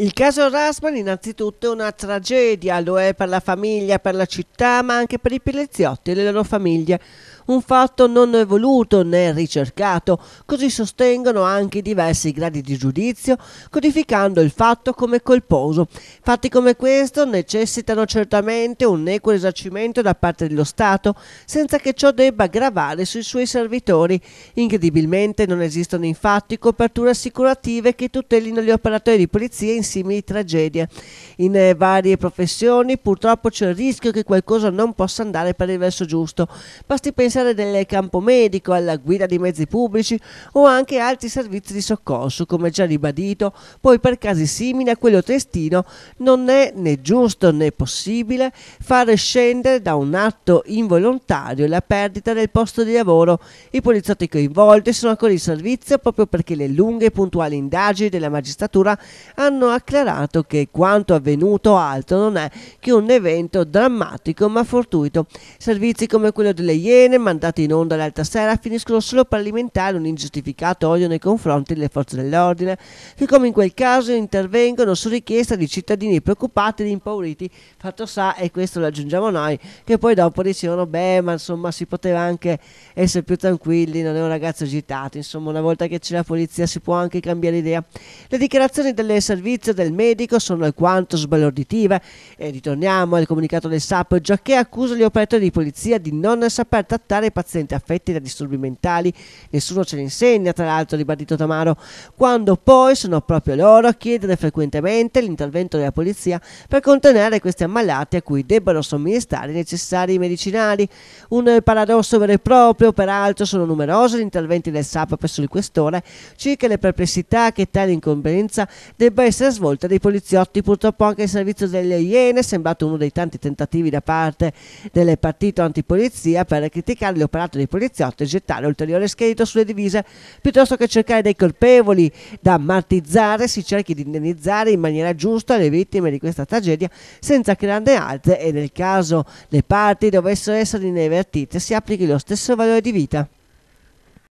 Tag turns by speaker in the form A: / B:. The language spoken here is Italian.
A: Il caso Rasman innanzitutto è una tragedia, lo è per la famiglia, per la città, ma anche per i poliziotti e le loro famiglie. Un fatto non è voluto né ricercato, così sostengono anche i diversi gradi di giudizio, codificando il fatto come colposo. Fatti come questo necessitano certamente un equo risarcimento da parte dello Stato, senza che ciò debba gravare sui suoi servitori. Incredibilmente non esistono infatti coperture assicurative che tutelino gli operatori di polizia in simili tragedie. In eh, varie professioni purtroppo c'è il rischio che qualcosa non possa andare per il verso giusto. Basti pensare nel campo medico, alla guida di mezzi pubblici o anche altri servizi di soccorso, come già ribadito, poi per casi simili a quello testino non è né giusto né possibile fare scendere da un atto involontario la perdita del posto di lavoro. I poliziotti coinvolti sono ancora in servizio proprio perché le lunghe e puntuali indagini della magistratura hanno acclarato che quanto avvenuto altro non è che un evento drammatico ma fortuito. Servizi come quello delle Iene, mandati in onda l'altra sera, finiscono solo per alimentare un ingiustificato odio nei confronti delle forze dell'ordine, che come in quel caso intervengono su richiesta di cittadini preoccupati ed impauriti. Fatto sa, e questo lo aggiungiamo noi, che poi dopo dicevano, beh, ma insomma si poteva anche essere più tranquilli, non è un ragazzo agitato, insomma una volta che c'è la polizia si può anche cambiare idea. Le dichiarazioni delle servizi notizie del medico sono alquanto sbalorditive e ritorniamo al comunicato del SAP giacché accusa gli operatori di polizia di non saper trattare i pazienti affetti da disturbi mentali. Nessuno ce ne insegna, tra l'altro, ribadito Tamaro, quando poi sono proprio loro a chiedere frequentemente l'intervento della polizia per contenere questi ammalati a cui debbano somministrare i necessari medicinali. Un paradosso vero e proprio, peraltro sono numerosi gli interventi del SAP presso il questore circa le perplessità che tale incombenza debba essere la svolta dei poliziotti, purtroppo anche il servizio delle Iene è sembrato uno dei tanti tentativi da parte del partito antipolizia per criticare l'operato dei poliziotti e gettare ulteriore scheletro sulle divise, piuttosto che cercare dei colpevoli da ammortizzare, si cerchi di indennizzare in maniera giusta le vittime di questa tragedia senza crearne altre e nel caso le parti dovessero essere invertite si applichi lo stesso valore di vita.